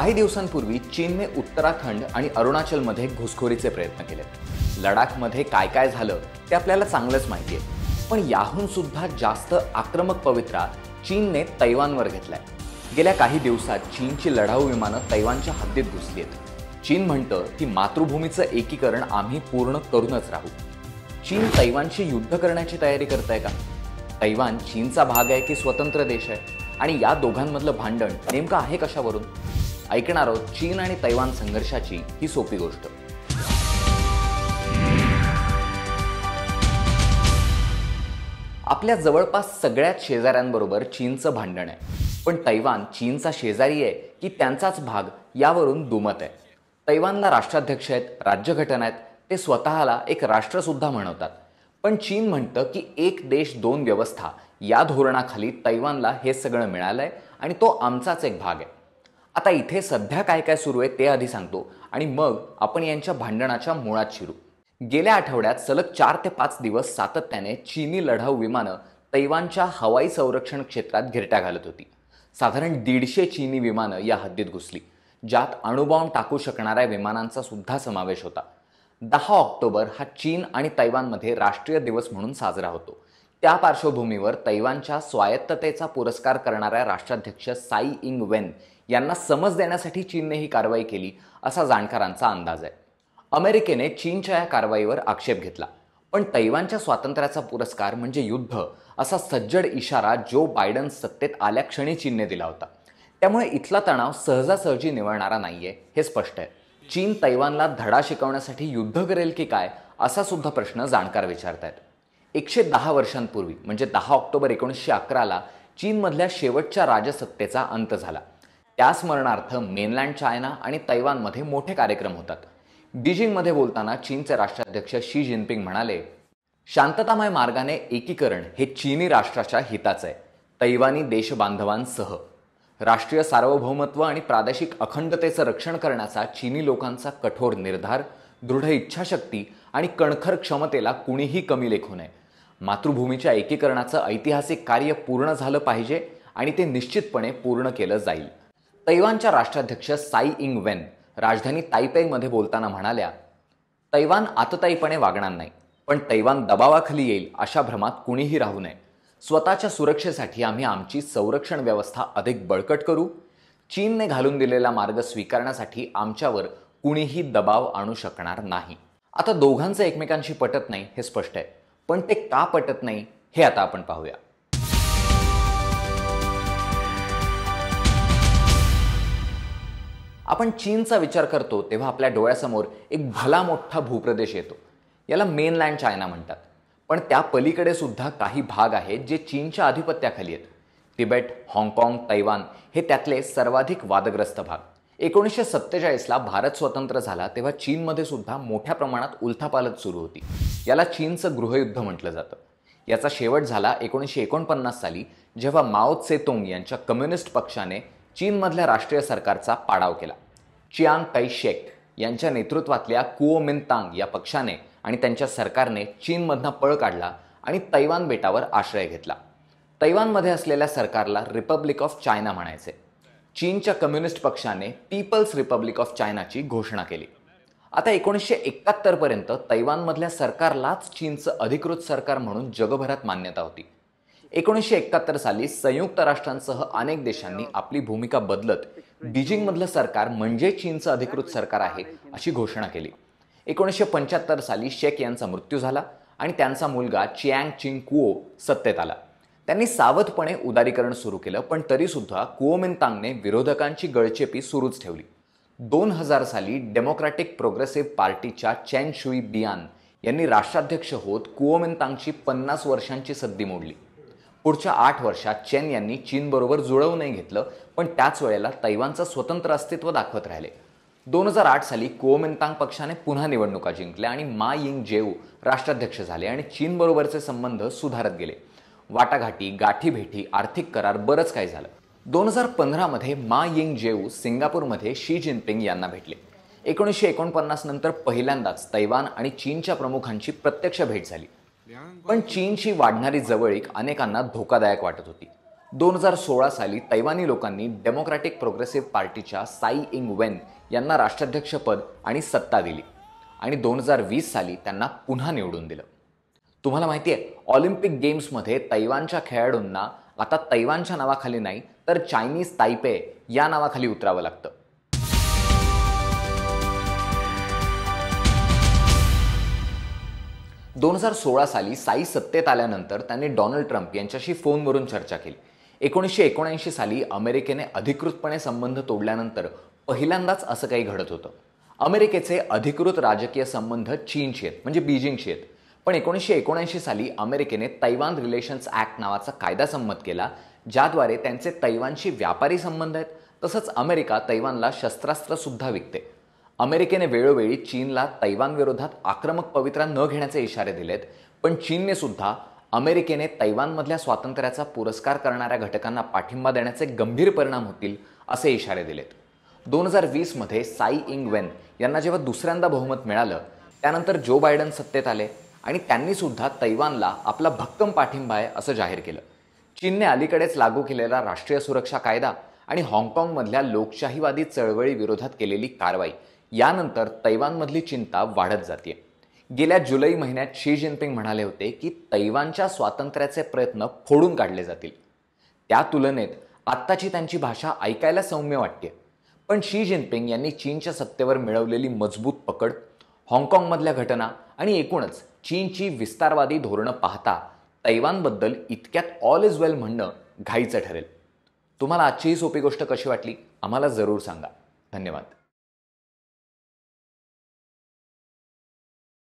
काही दिवसांपूर्वी चीनने उत्तराखंड आणि अरुणाचलमध्ये घुसखोरीचे प्रयत्न केले लडाखमध्ये काय काय झालं ते आपल्याला चांगलंच माहिती आहे पण याहून सुद्धा जास्त आक्रमक पवित्रा चीनने तैवानवर घेतलाय गेल्या काही दिवसात चीनची लढाऊ विमानं तैवानच्या हद्दीत घुसली आहेत चीन म्हणतं की मातृभूमीचं एकीकरण आम्ही पूर्ण करूनच राहू चीन तैवानशी युद्ध करण्याची तयारी करत आहे का तैवान चीनचा भाग आहे की स्वतंत्र देश आहे आणि या दोघांमधलं भांडण नेमकं आहे कशावरून ऐकणार आहोत चीन आणि तैवान संघर्षाची ही सोपी गोष्ट आपल्या जवळपास सगळ्याच शेजाऱ्यांबरोबर चीनचं भांडण आहे पण तैवान चीनचा शेजारी आहे की त्यांचाच भाग यावरून दुमत आहे तैवानला राष्ट्राध्यक्ष आहेत राज्यघटना आहेत ते स्वतःला एक राष्ट्रसुद्धा म्हणवतात पण चीन म्हणतं की एक देश दोन व्यवस्था या धोरणाखाली तैवानला हे सगळं मिळालं आहे आणि तो आमचाच एक भाग आहे आता इथे सध्या काय काय सुरू आहे ते आधी सांगतो आणि मग आपण यांच्या भांडणाच्या मुळात शिरू गेल्या आठवड्यात सलग चार ते पाच दिवस सातत्याने चीनी लढाऊ विमानं तैवानच्या हवाई संरक्षण क्षेत्रात घिरट्या घालत होती साधारण दीडशे चीनी विमानं या हद्दीत घुसली ज्यात अणुबॉम्ब टाकू शकणाऱ्या विमानांचा सुद्धा समावेश होता दहा ऑक्टोबर हा चीन आणि तैवानमध्ये राष्ट्रीय दिवस म्हणून साजरा होतो त्या पार्श्वभूमीवर तैवानच्या स्वायत्ततेचा पुरस्कार करणाऱ्या राष्ट्राध्यक्ष साई इंग वेन यांना समज देण्यासाठी चीनने ही कारवाई केली असा जाणकारांचा अंदाज आहे अमेरिकेने चीनच्या या कारवाईवर आक्षेप घेतला पण तैवानच्या स्वातंत्र्याचा पुरस्कार म्हणजे युद्ध असा सज्जड इशारा जो बायडन सत्तेत आल्या क्षणी चीनने दिला होता त्यामुळे इथला तणाव सहजासहजी निवळणारा नाहीये हे स्पष्ट आहे चीन तैवानला धडा शिकवण्यासाठी युद्ध करेल की काय असा सुद्धा प्रश्न जाणकार आहेत एकशे दहा वर्षांपूर्वी म्हणजे दहा ऑक्टोबर एकोणीसशे अकराला चीनमधल्या शेवटच्या राजसत्तेचा अंत झाला त्या स्मरणार्थ मेनलँड चायना आणि तैवानमध्ये मोठे कार्यक्रम होतात बीजिंगमध्ये बोलताना चीनचे राष्ट्राध्यक्ष शी जिनपिंग म्हणाले शांततामय मार्गाने एकीकरण हे चीनी राष्ट्राच्या हिताचं आहे तैवानी देशबांधवांसह राष्ट्रीय सार्वभौमत्व आणि प्रादेशिक अखंडतेचं रक्षण करण्याचा चीनी लोकांचा कठोर निर्धार दृढ इच्छाशक्ती आणि कणखर क्षमतेला कुणीही कमी लेखू नये मातृभूमीच्या एकीकरणाचं ऐतिहासिक कार्य पूर्ण झालं पाहिजे आणि ते निश्चितपणे पूर्ण केलं जाईल तैवानच्या राष्ट्राध्यक्ष साई इंग वेन राजधानी ताईपेंगमध्ये बोलताना म्हणाल्या तैवान आतताईपणे वागणार नाही पण तैवान दबावाखाली येईल अशा भ्रमात कुणीही राहू नये स्वतःच्या सुरक्षेसाठी आम्ही आमची संरक्षण व्यवस्था अधिक बळकट करू चीनने घालून दिलेला मार्ग स्वीकारण्यासाठी आमच्यावर कुणीही दबाव आणू शकणार नाही आता दोघांचं एकमेकांशी पटत नाही हे स्पष्ट आहे पण ते का पटत नाही हे आता आपण पाहूया आपण चीनचा विचार करतो तेव्हा आपल्या डोळ्यासमोर एक भला मोठा भूप्रदेश येतो याला मेनलँड चायना म्हणतात पण त्या पलीकडे सुद्धा काही भाग आहेत जे चीनच्या आधिपत्याखाली आहेत तिबेट हाँगकाँग तैवान हे त्यातले सर्वाधिक वादग्रस्त भाग एकोणीसशे सत्तेचाळीसला भारत स्वतंत्र झाला तेव्हा चीनमध्ये सुद्धा मोठ्या प्रमाणात उलथापालत सुरू होती याला चीनचं गृहयुद्ध म्हटलं जातं याचा शेवट झाला एकोणीसशे एकोणपन्नास साली जेव्हा माओ सेतोंग यांच्या कम्युनिस्ट पक्षाने चीनमधल्या राष्ट्रीय सरकारचा पाडाव केला चियांग काई शेक यांच्या नेतृत्वातल्या कुओ तांग या पक्षाने आणि त्यांच्या सरकारने चीनमधनं पळ काढला आणि तैवान बेटावर आश्रय घेतला तैवानमध्ये असलेल्या सरकारला रिपब्लिक ऑफ चायना म्हणायचे चीनच्या कम्युनिस्ट पक्षाने पीपल्स रिपब्लिक ऑफ चायनाची घोषणा केली आता एकोणीसशे एकाहत्तरपर्यंत तैवानमधल्या सरकारलाच चीनचं अधिकृत सरकार म्हणून जगभरात मान्यता होती एकोणीसशे एकाहत्तर साली संयुक्त राष्ट्रांसह अनेक देशांनी आपली भूमिका बदलत बीजिंगमधलं सरकार म्हणजे चीनचं अधिकृत सरकार आहे अशी घोषणा केली एकोणीसशे पंच्याहत्तर साली शेख यांचा मृत्यू झाला आणि त्यांचा मुलगा चियांग चिंग कुओ सत्तेत आला त्यांनी सावधपणे उदारीकरण सुरू केलं पण तरीसुद्धा कुओमिंतांगने विरोधकांची गळचेपी सुरूच ठेवली दोन हजार साली डेमोक्रॅटिक प्रोग्रेसिव्ह पार्टीच्या चॅन शुई बियान यांनी राष्ट्राध्यक्ष होत कुओमेनतांगची पन्नास वर्षांची सद्दी मोडली पुढच्या आठ वर्षात चेन यांनी चीनबरोबर जुळवूनही घेतलं पण त्याच वेळेला तैवानचं स्वतंत्र अस्तित्व दाखवत राहिले दोन हजार आठ साली कुओमेनतांग पक्षाने पुन्हा निवडणुका जिंकल्या आणि मा यिंग जेऊ राष्ट्राध्यक्ष झाले आणि चीनबरोबरचे संबंध सुधारत गेले वाटाघाटी गाठीभेटी आर्थिक करार बरंच काय झालं दोन हजार पंधरामध्ये मा यिंग जेऊ सिंगापूरमध्ये शी जिनपिंग यांना भेटले एकोणीसशे एकोणपन्नास नंतर पहिल्यांदाच तैवान आणि चीनच्या प्रमुखांची प्रत्यक्ष भेट झाली पण चीनशी वाढणारी जवळीक अनेकांना धोकादायक वाटत होती दोन हजार सोळा साली तैवानी लोकांनी डेमोक्रॅटिक प्रोग्रेसिव्ह पार्टीच्या साई इंग वेन यांना राष्ट्राध्यक्षपद आणि सत्ता दिली आणि दोन हजार वीस साली त्यांना पुन्हा निवडून दिलं तुम्हाला माहिती आहे ऑलिम्पिक गेम्समध्ये तैवानच्या खेळाडूंना आता तैवानच्या नावाखाली नाही तर चायनीज तायपे या नावाखाली उतरावं लागतं दोन हजार सोळा साली साई सत्तेत आल्यानंतर त्यांनी डोनाल्ड ट्रम्प यांच्याशी फोनवरून चर्चा केली एकोणीसशे एकोणऐंशी साली अमेरिकेने अधिकृतपणे संबंध तोडल्यानंतर पहिल्यांदाच असं काही घडत होतं अमेरिकेचे अधिकृत राजकीय संबंध चीनशी आहेत म्हणजे बीजिंगशी आहेत पण एकोणीसशे एकोणऐंशी साली अमेरिकेने तैवान रिलेशन्स ॲक्ट नावाचा कायदा संमत केला ज्याद्वारे त्यांचे तैवानशी व्यापारी संबंध आहेत तसंच अमेरिका तैवानला शस्त्रास्त्रसुद्धा विकते अमेरिकेने वेळोवेळी चीनला तैवानविरोधात आक्रमक पवित्रा न घेण्याचे इशारे दिलेत पण चीनने सुद्धा अमेरिकेने तैवानमधल्या स्वातंत्र्याचा पुरस्कार करणाऱ्या घटकांना पाठिंबा देण्याचे गंभीर परिणाम होतील असे इशारे दिलेत दोन हजार वीसमध्ये साई इंग वेन यांना जेव्हा दुसऱ्यांदा बहुमत मिळालं त्यानंतर जो बायडन सत्तेत आले आणि त्यांनीसुद्धा तैवानला आपला भक्कम पाठिंबा आहे असं जाहीर केलं चीनने अलीकडेच लागू केलेला राष्ट्रीय सुरक्षा कायदा आणि हाँगकाँगमधल्या लोकशाहीवादी चळवळी विरोधात केलेली कारवाई यानंतर तैवानमधली चिंता वाढत जाते गेल्या जुलै महिन्यात शी जिनपिंग म्हणाले होते की तैवानच्या स्वातंत्र्याचे प्रयत्न फोडून काढले जातील त्या तुलनेत आत्ताची त्यांची भाषा ऐकायला सौम्य वाटते पण शी जिनपिंग यांनी चीनच्या सत्तेवर मिळवलेली मजबूत पकड हाँगकाँगमधल्या घटना आणि एकूणच चीनची विस्तारवादी धोरणं पाहता तैवानबद्दल इतक्यात ऑल इज वेल म्हणणं घाईचं ठरेल तुम्हाला आजची ही सोपी गोष्ट कशी वाटली आम्हाला जरूर सांगा धन्यवाद